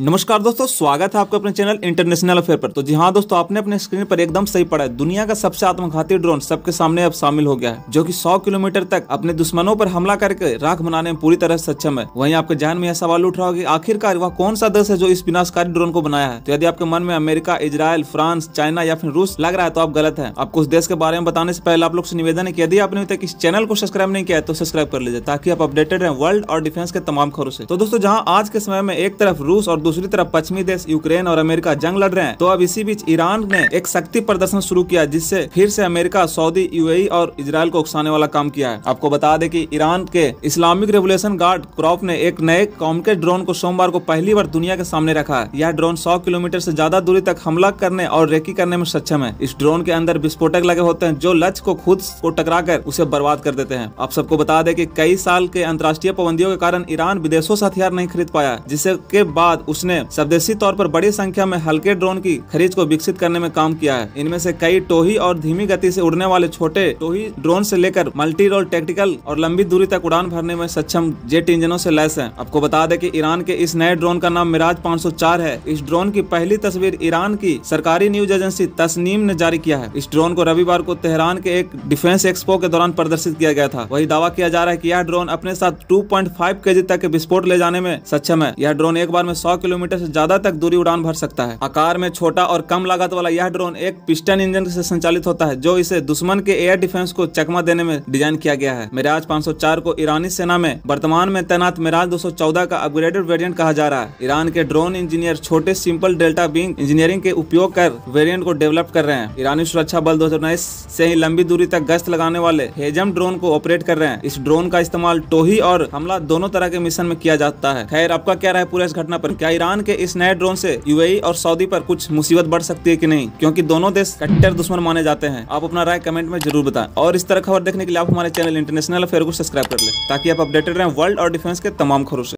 नमस्कार दोस्तों स्वागत है आपका अपने चैनल इंटरनेशनल अफेयर पर तो जी हाँ दोस्तों आपने अपने स्क्रीन पर एकदम सही पढ़ा है दुनिया का सबसे आत्मघाती ड्रोन सबके सामने अब शामिल हो गया है जो कि 100 किलोमीटर तक अपने दुश्मनों पर हमला करके राख बनाने में पूरी तरह सक्षम है वहीं आपके जान में यह सवाल उठ रहा होगी आखिरकार वह कौन सा देश है जो इस विनाशकारी ड्रोन को बनाया है तो यदि आपके मन में अमेरिका इसराइल फ्रांस चाइना या फिर रूस लग रहा है तो आप गलत है आपको उस देश के बारे में बताने से पहले आप लोग से निवेदन है की यदि आपने तक इस चैनल को सब्सक्राइब नहीं किया है तो सब्सक्राइब कर लीजिए ताकि आप अपडेटेड है वर्ल्ड और डिफेंस के तमाम खबरों से तो दोस्तों जहाँ आज के समय में एक तरफ रूस और दूसरी तरफ पश्चिमी देश यूक्रेन और अमेरिका जंग लड़ रहे हैं तो अब इसी बीच ईरान ने एक शक्ति प्रदर्शन शुरू किया जिससे फिर से अमेरिका सऊदी यूएई और इसराइल को उकसाने वाला काम किया है आपको बता दें कि ईरान के इस्लामिक रेवोल्यूशन गार्ड क्रॉप ने एक नए कॉमकेट ड्रोन को सोमवार को पहली बार दुनिया के सामने रखा है यह ड्रोन सौ किलोमीटर ऐसी ज्यादा दूरी तक हमला करने और रेकी करने में सक्षम है इस ड्रोन के अंदर विस्फोटक लगे होते हैं जो लक्ष्य को खुद को टकरा कर उसे बर्बाद कर देते हैं आप सबको बता दें की कई साल के अंतर्राष्ट्रीय पाबंदियों के कारण ईरान विदेशों से हथियार नहीं खरीद पाया जिसके बाद उस उसने स्वदेशी तौर पर बड़ी संख्या में हल्के ड्रोन की खरीद को विकसित करने में काम किया है इनमें से कई टोही और धीमी गति से उड़ने वाले छोटे टोही ड्रोन से लेकर मल्टी रोल टेक्टिकल और लंबी दूरी तक उड़ान भरने में सक्षम जेट इंजनों से लैस है आपको बता दें कि ईरान के इस नए ड्रोन का नाम मिराज 504 है इस ड्रोन की पहली तस्वीर ईरान की सरकारी न्यूज एजेंसी तस्नीम ने जारी किया है इस ड्रोन को रविवार को तेहरान के एक डिफेंस एक्सपो के दौरान प्रदर्शित किया गया था वही दावा किया जा रहा है की यह ड्रोन अपने साथ टू पॉइंट तक के विस्फोट ले जाने में सक्षम है यह ड्रोन एक बार में सौ किलोमीटर से ज्यादा तक दूरी उड़ान भर सकता है आकार में छोटा और कम लागत वाला यह ड्रोन एक पिस्टन इंजन से संचालित होता है जो इसे दुश्मन के एयर डिफेंस को चकमा देने में डिजाइन किया गया है मिराज 504 को ईरानी सेना में वर्तमान में तैनात मिराज 214 का अपग्रेडेड वेरियंट कहा जा रहा है ईरान के ड्रोन इंजीनियर छोटे सिंपल डेल्टा बिंग इंजीनियरिंग के उपयोग कर वेरियंट को डेवलप कर रहे हैं ईरानी सुरक्षा बल दो से ही लंबी दूरी तक गश्त लगाने वाले हेजम ड्रोन को ऑपरेट कर रहे हैं इस ड्रोन का इस्तेमाल टोही और हमला दोनों तरह के मिशन में किया जाता है खैर आपका क्या रहा है पूरा इस घटना पर क्या क्या ईरान के इस नए ड्रोन से यूएई और सऊदी पर कुछ मुसीबत बढ़ सकती है कि नहीं क्योंकि दोनों देश कट्टर दुश्मन माने जाते हैं आप अपना राय कमेंट में जरूर बताएं और इस तरह खबर देखने के लिए आप हमारे चैनल इंटरनेशनल अफेयर को सब्सक्राइब कर ले ताकि आप अपडेटेड रहें वर्ल्ड और डिफेंस के तमाम खबरों से